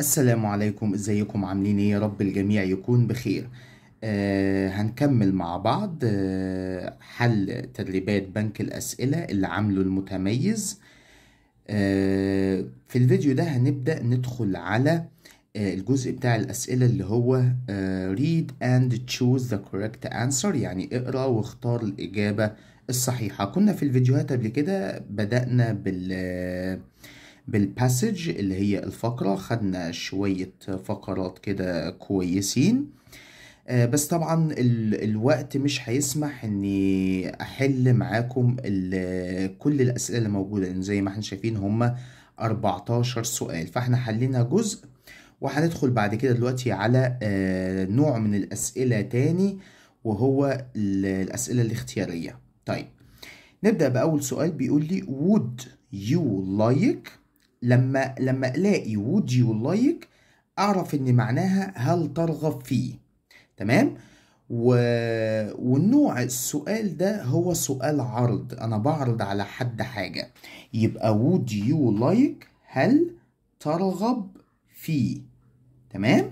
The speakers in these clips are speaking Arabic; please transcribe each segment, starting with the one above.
السلام عليكم ازيكم عاملين ايه يا رب الجميع يكون بخير آه هنكمل مع بعض آه حل تدريبات بنك الاسئله اللي عامله المتميز آه في الفيديو ده هنبدا ندخل على آه الجزء بتاع الاسئله اللي هو آه read and choose the correct answer يعني اقرا واختار الاجابه الصحيحه كنا في الفيديوهات قبل كده بدانا بال آه، بالباسج اللي هي الفقرة خدنا شوية فقرات كده كويسين آه، بس طبعا الوقت مش هيسمح اني احل معاكم كل الاسئله اللي موجوده لان زي ما احنا شايفين هما 14 سؤال فاحنا حلينا جزء وهندخل بعد كده دلوقتي على آه، نوع من الاسئله تاني وهو الاسئله الاختياريه طيب نبدا باول سؤال بيقول لي would you like لما لما الاقي would you like اعرف ان معناها هل ترغب فيه تمام و... والنوع السؤال ده هو سؤال عرض انا بعرض على حد حاجة يبقى would you like هل ترغب فيه تمام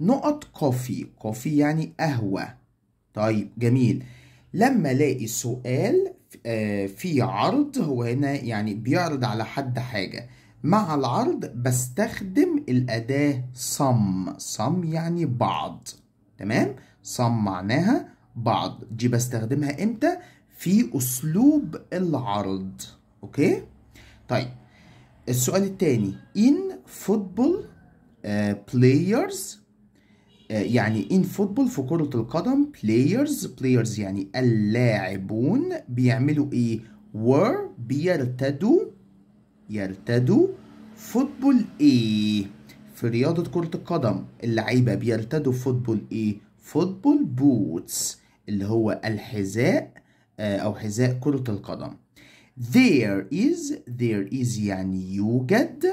نقط كوفي كوفي يعني قهوة طيب جميل لما الاقي سؤال آه، في عرض هو هنا يعني بيعرض على حد حاجة مع العرض بستخدم الأداة صم صم يعني بعض تمام صم معناها بعض دي بستخدمها امتى في أسلوب العرض أوكي طيب السؤال التاني in football uh, players uh, يعني in football في كرة القدم players players يعني اللاعبون بيعملوا ايه were بيرتدوا يرتدوا فوتبول ايه في رياضة كرة القدم اللعيبة بيرتدوا فوتبول ايه فوتبول بوتس اللي هو الحذاء آه، او حذاء كرة القدم there is there is يعني يوجد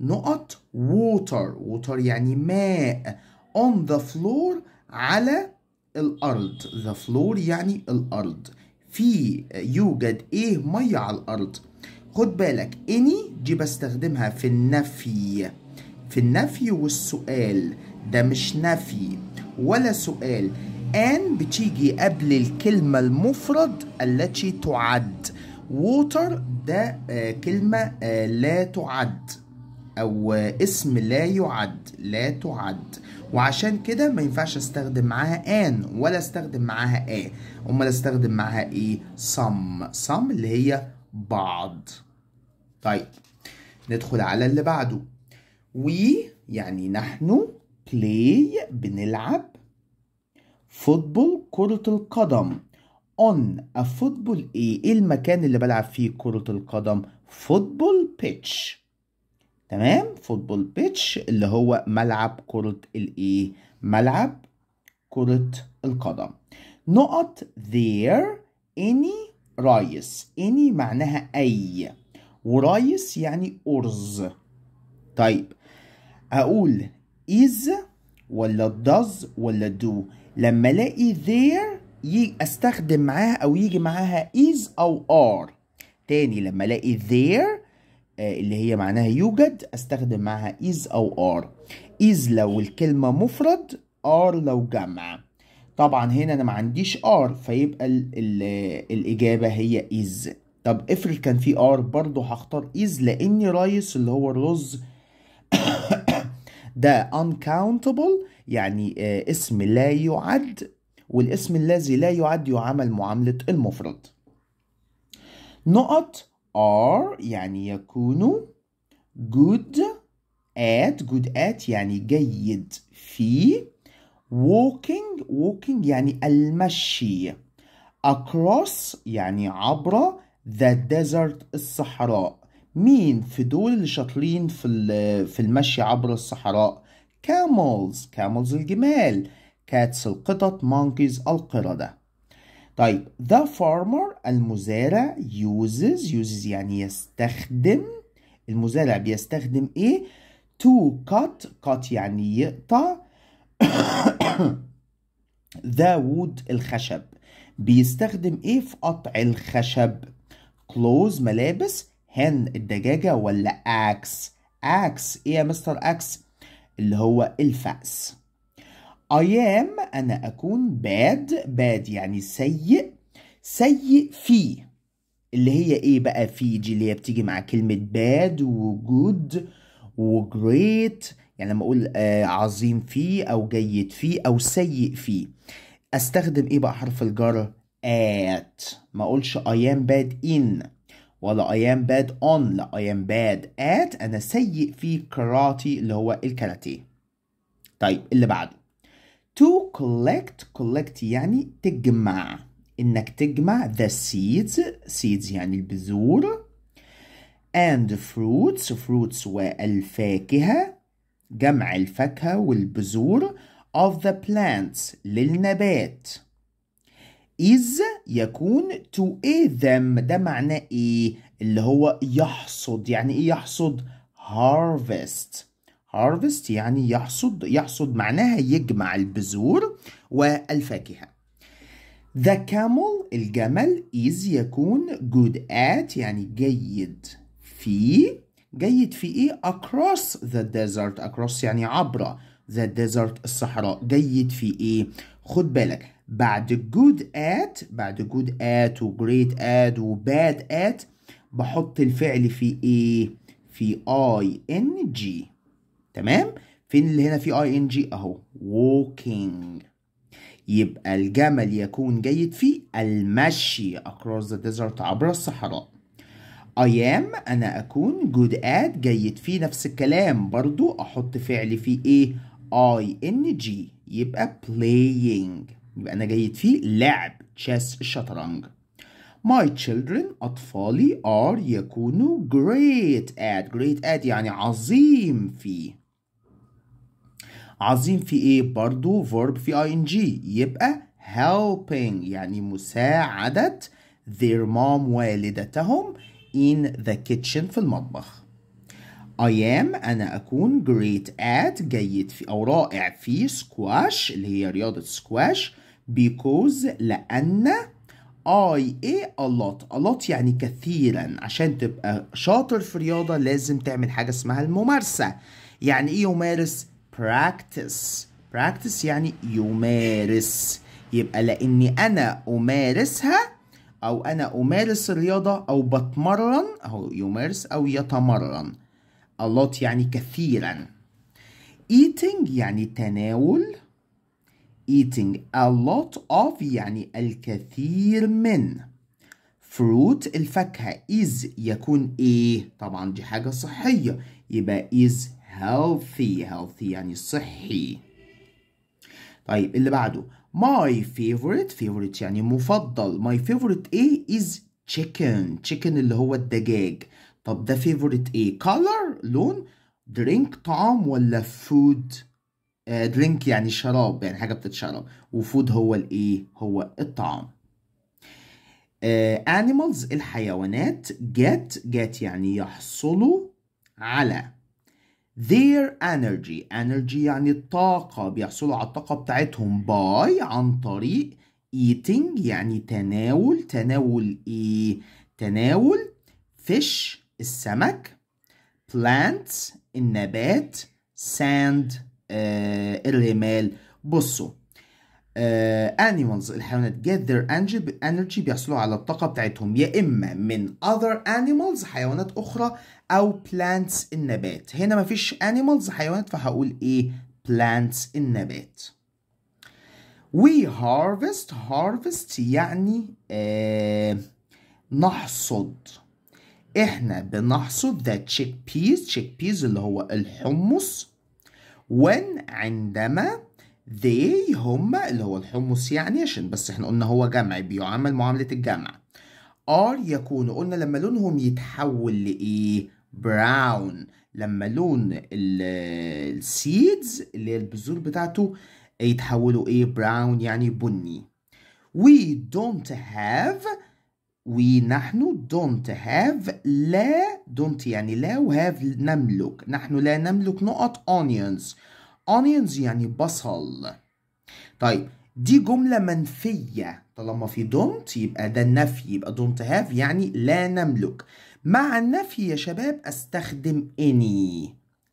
نقط water water يعني ماء on the floor على الأرض the floor يعني الأرض في يوجد إيه مية على الأرض خد بالك اني دي بستخدمها في النفي في النفي والسؤال ده مش نفي ولا سؤال ان بتيجي قبل الكلمة المفرد التي تعد ووتر ده آه، كلمة آه، لا تعد أو آه، اسم لا يعد لا تعد وعشان كده ما ينفعش استخدم معاها ان ولا استخدم معاها ايه امال استخدم معاها ايه صم صم اللي هي بعض طيب ندخل على اللي بعده وي يعني نحن بلاي بنلعب فوتبول كرة القدم on a football ايه ايه المكان اللي بلعب فيه كرة القدم فوتبول بيتش تمام فوتبول بيتش اللي هو ملعب كرة الايه ملعب كرة القدم نقط there any رايس اني معناها اي ورايس يعني ارز طيب اقول is ولا does ولا do لما الاقي there استخدم معاها او يجي معاها is او are تاني لما الاقي there آه، اللي هي معناها يوجد استخدم معاها is او are is لو الكلمه مفرد are لو جمع طبعا هنا انا ما عنديش ار فيبقى الـ الـ الاجابه هي از طب افرض كان في ار برضه هختار از لاني رايس اللي هو الرز ده uncountable يعني آه، اسم لا يعد والاسم الذي لا يعد يعامل معامله المفرد نقط are يعني يكون good at good at يعني جيد في walking walking يعني المشي across يعني عبر the desert الصحراء مين في دول اللي شاطرين في في المشي عبر الصحراء camels camels الجمال cats القطط monkeys القردة طيب the farmer المزارع uses uses يعني يستخدم المزارع بيستخدم ايه to cut cut يعني يقطع ذا الخشب بيستخدم ايه في قطع الخشب كلوز ملابس هن الدجاجة ولا اكس اكس ايه يا مستر اكس اللي هو الفأس I am انا اكون bad باد يعني سيء سيء فيه اللي هي ايه بقى في دي اللي هي بتيجي مع كلمة bad و good و great يعني لما اقول آه عظيم فيه او جيد فيه او سيء فيه استخدم ايه بقى حرف الجر ات ما اقولش I am bad in ولا I am bad on لا I am bad at انا سيء في كاراتي اللي هو الكاراتيه طيب اللي بعده to collect collect يعني تجمع انك تجمع the seeds seeds يعني البذور and fruits fruits والفاكهه جمع الفاكهة والبذور of the plants للنبات is يكون to a them ده معناه ايه اللي هو يحصد يعني ايه يحصد harvest harvest يعني يحصد يحصد معناها يجمع البذور والفاكهه The camel الجمل is يكون good at يعني جيد في جيد في ايه across the desert across يعني عبر the desert الصحراء جيد في ايه خد بالك بعد good at بعد good at و great at و bad at بحط الفعل في ايه في ing تمام فين اللي هنا في ing اهو walking يبقى الجمل يكون جيد في المشي across the desert عبر الصحراء I am أنا أكون good at جيد فيه نفس الكلام برضو أحط فعل في إيه I N G يبقى playing يبقى أنا جيد فيه لعب chess الشطرنج My children أطفالي are يكونوا great at great at يعني عظيم فيه عظيم في ايه برضو verb في ing يبقى helping يعني مساعدة their mom والدتهم in the kitchen في المطبخ I am أنا أكون great at جيد في أو رائع في squash اللي هي رياضة squash because لأن I a lot a lot يعني كثيرا عشان تبقى شاطر في رياضة لازم تعمل حاجة اسمها الممارسة يعني إيه يمارس practice practice يعني يمارس يبقى لأني أنا أمارسها أو أنا أمارس الرياضة أو بتمرن أو يمارس أو يتمرن a lot يعني كثيرا eating يعني تناول eating a lot of يعني الكثير من fruit الفاكهة is يكون ايه طبعا دي حاجة صحية يبقى is healthy healthy يعني صحي طيب اللي بعده My favorite favorite يعني مفضل my favorite ايه is chicken chicken اللي هو الدجاج طب ده favorite ايه color لون drink طعام ولا food uh, drink يعني شراب يعني حاجة بتتشرب وفود هو الايه هو الطعام uh, animals الحيوانات get get يعني يحصلوا على their energy energy يعني الطاقة بيحصلوا على الطاقة بتاعتهم by عن طريق eating يعني تناول تناول ايه تناول fish السمك plants النبات sand آه الرمال بصوا Uh, animals الحيوانات get their energy بيحصلوا على الطاقة بتاعتهم يا إما من other animals حيوانات أخرى او plants النبات هنا مفيش animals حيوانات فهقول ايه plants النبات we harvest harvest يعني آه نحصد احنا بنحصد the chickpeas chickpeas اللي هو الحمص when عندما they هما اللي هو الحمص يعني عشان بس احنا قلنا هو جمع بيعامل معاملة الجمع are يكونوا قلنا لما لونهم يتحول لإيه براون لما لون السيدز اللي هي البذور بتاعته يتحولوا ايه براون يعني بني we don't have ونحن don't have لا don't يعني لا وهاف نملك نحن لا نملك نقط onions onions يعني بصل طيب دي جملة منفية طالما في don't يبقى ده النفي يبقى don't have يعني لا نملك مع النفي يا شباب استخدم any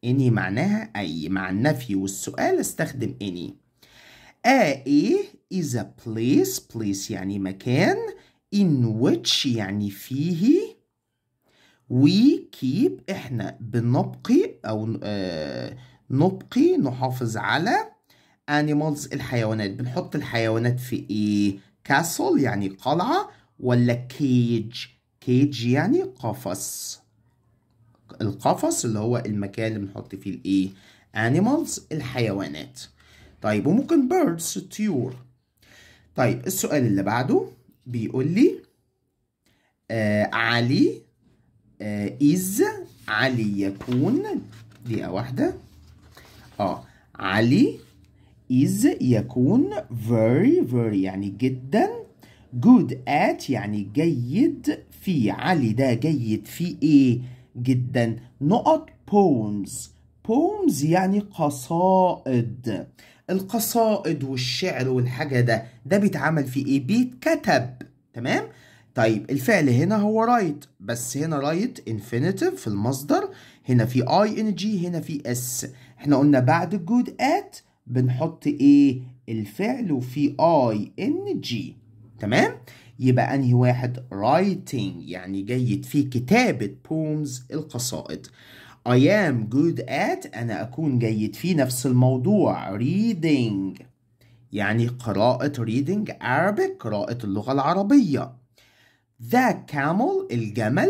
any معناها أي مع النفي والسؤال استخدم any a is a place place يعني مكان in which يعني فيه we keep احنا بنبقي او آه، نبقي نحافظ على animals الحيوانات بنحط الحيوانات في ايه castle يعني قلعة ولا cage كيج يعني قفص القفص اللي هو المكان اللي بنحط فيه الايه animals الحيوانات طيب وممكن birds الطيور طيب السؤال اللي بعده بيقول لي آه علي آه is علي يكون دقيقة واحدة اه علي is يكون very very يعني جدا good at يعني جيد في علي ده جيد في ايه جدا نقط بومز بومز يعني قصائد القصائد والشعر والحاجة ده ده بيتعمل في ايه بيتكتب تمام طيب الفعل هنا هو رايت بس هنا رايت infinitive في المصدر هنا في جي هنا في اس احنا قلنا بعد جود at بنحط ايه الفعل وفي جي تمام يبقى أنهي واحد writing يعني جيد في كتابة poems القصائد I am good at أنا أكون جيد في نفس الموضوع reading يعني قراءة reading Arabic قراءة اللغة العربية The camel الجمل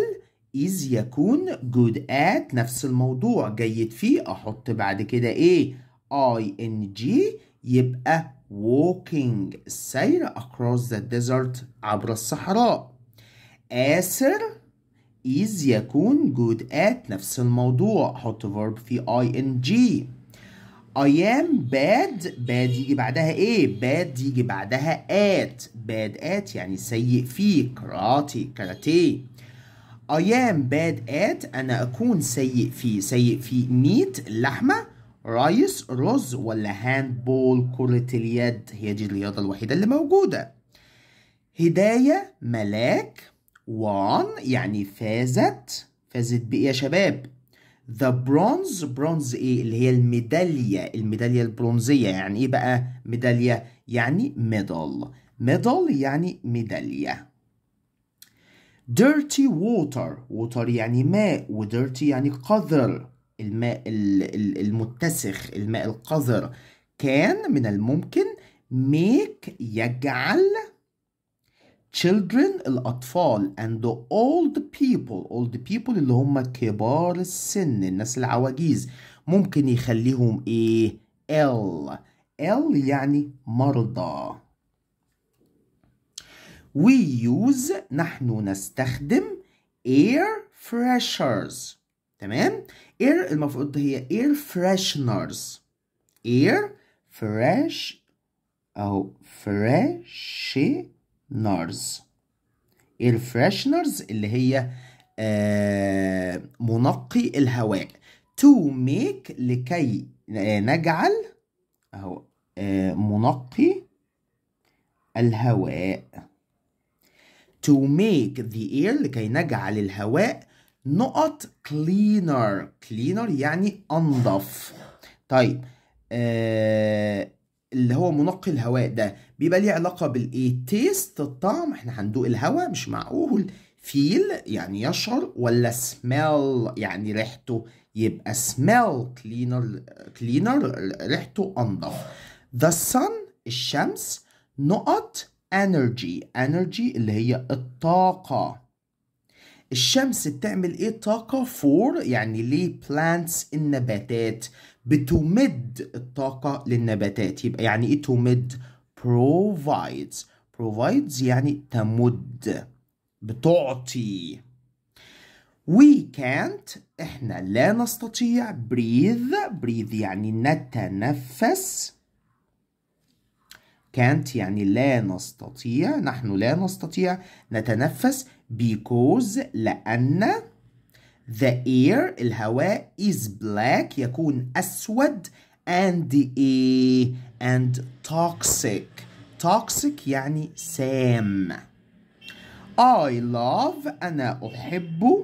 is يكون good at نفس الموضوع جيد فيه أحط بعد كده إيه ing يبقى walking السير across the desert عبر الصحراء آسر is يكون good at نفس الموضوع حط verb في ing I am bad bad يجي بعدها ايه bad يجي بعدها at bad at يعني سيء فيه كراتي كاراتيه I am bad at أنا أكون سيء فيه سيء في meat اللحمة رايس رز ولا هاند بول كرة اليد هي دي الرياضة الوحيدة اللي موجودة هداية ملاك وان يعني فازت فازت بإيه يا شباب ذا برونز برونز ايه اللي هي الميدالية الميدالية البرونزية يعني ايه بقى ميدالية يعني ميدال ميدال يعني ميدالية dirty water water يعني ماء و dirty يعني قذر الماء المتسخ الماء القذر كان من الممكن make يجعل children الأطفال and the old people old people اللي هم كبار السن الناس العواجيز ممكن يخليهم ايه ill ill يعني مرضى we use نحن نستخدم air freshers تمام اير المفروض هي اير فريشنرز اير فريش فريش فريشنرز اير فريشنرز اللي هي آه منقي الهواء to make لكي آه، نجعل اهو منقي الهواء to make the air لكي نجعل الهواء نقط cleaner cleaner يعني أنظف طيب آه اللي هو منقي الهواء ده بيبقى ليه علاقة بالإيه تيست الطعم احنا هندوق الهواء مش معقول فيل يعني يشعر ولا سميل يعني ريحته يبقى سميل كلينر كلينر ريحته انضف ذا sun الشمس نقط energy energy اللي هي الطاقة الشمس بتعمل ايه طاقة فور يعني ليه plants النباتات بتمد الطاقة للنباتات يبقى يعني ايه تمد provides provides يعني تمد بتعطي we can't احنا لا نستطيع breathe breathe يعني نتنفس can't يعني لا نستطيع نحن لا نستطيع نتنفس because لأن the air الهواء is black يكون أسود and a and toxic toxic يعني سام I love أنا أحب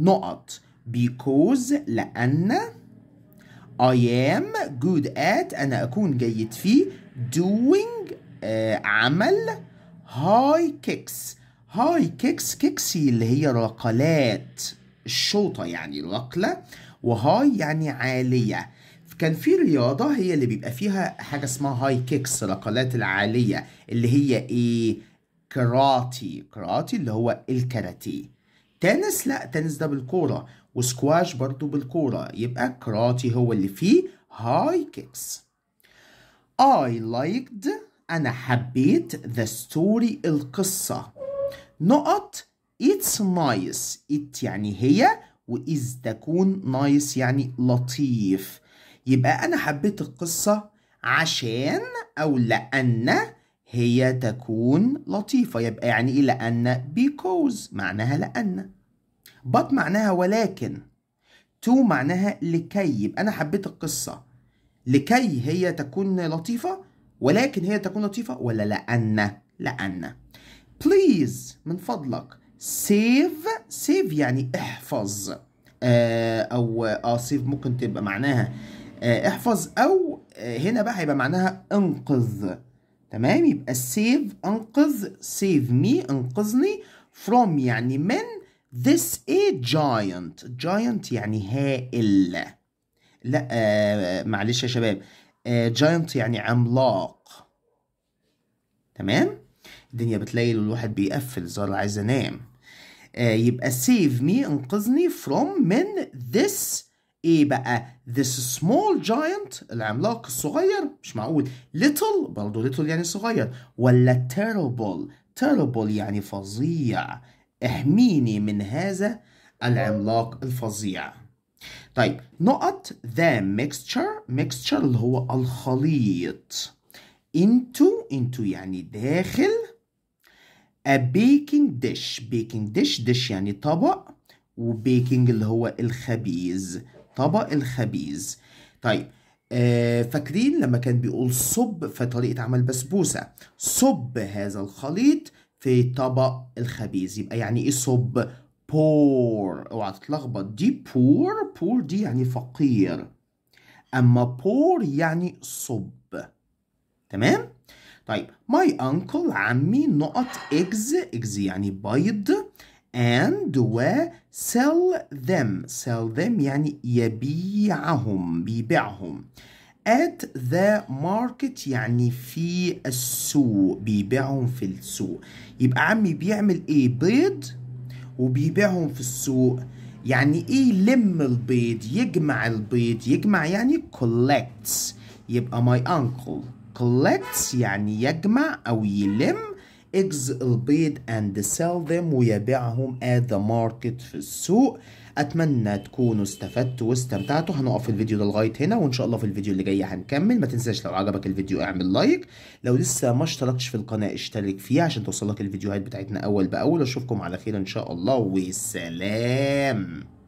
نقط because لأن I am good at أنا أكون جيد فيه doing uh, عمل high kicks هاي كيكس كيكسي اللي هي رقلات الشوطة يعني رقلة وهاي يعني عالية كان في رياضة هي اللي بيبقى فيها حاجة اسمها هاي كيكس رقلات العالية اللي هي ايه كراتي كراتي اللي هو الكاراتيه تنس لا تنس ده بالكورة وسكواش برضو بالكورة يبقى كراتي هو اللي فيه هاي كيكس I liked أنا حبيت the story القصة نقط اتس نايس ات يعني هي واز تكون نايس يعني لطيف يبقى انا حبيت القصه عشان او لان هي تكون لطيفه يبقى يعني ايه لان because معناها لان but معناها ولكن to معناها لكي يبقى انا حبيت القصه لكي هي تكون لطيفه ولكن هي تكون لطيفه ولا لان لان بليز من فضلك سيف سيف يعني احفظ آه او اه سيف ممكن تبقى معناها آه احفظ او آه هنا بقى هيبقى معناها انقذ تمام يبقى save انقذ سيف مي انقذني from يعني من this a giant giant يعني هائل لا آه معلش يا شباب آه giant يعني عملاق تمام الدنيا بتليل والواحد بيقفل زار عايز انام آه يبقى سيف مي انقذني فروم من ذس ايه بقى ذس سمول جاينت العملاق الصغير مش معقول ليتل برضه ليتل يعني صغير ولا تيربل تيربل يعني فظيع احميني من هذا العملاق الفظيع طيب نقط ذا ميكستشر ميكستشر اللي هو الخليط انتو انتو يعني داخل a baking dish baking dish dish يعني طبق وبيكنج اللي هو الخبيز طبق الخبيز طيب آه فاكرين لما كان بيقول صب في طريقة عمل بسبوسة صب هذا الخليط في طبق الخبيز يبقى يعني ايه صب بور اوعى تتلخبط دي بور بور دي يعني فقير اما بور يعني صب تمام طيب my uncle عمي نقط eggs eggs يعني بيض and و sell them sell them يعني يبيعهم بيبيعهم at the market يعني في السوق بيبيعهم في السوق يبقى عمي بيعمل ايه بيض وبيبيعهم في السوق يعني ايه يلم البيض يجمع البيض يجمع يعني collects يبقى my uncle collects يعني يجمع أو يلم eggs البيض and sell them ويبيعهم at the market في السوق أتمنى تكونوا استفدتوا واستمتعتوا هنقف الفيديو ده لغاية هنا وإن شاء الله في الفيديو اللي جاي هنكمل ما تنساش لو عجبك الفيديو اعمل لايك لو لسه ما اشتركتش في القناة اشترك فيها عشان توصلك الفيديوهات بتاعتنا أول بأول أشوفكم على خير إن شاء الله وسلام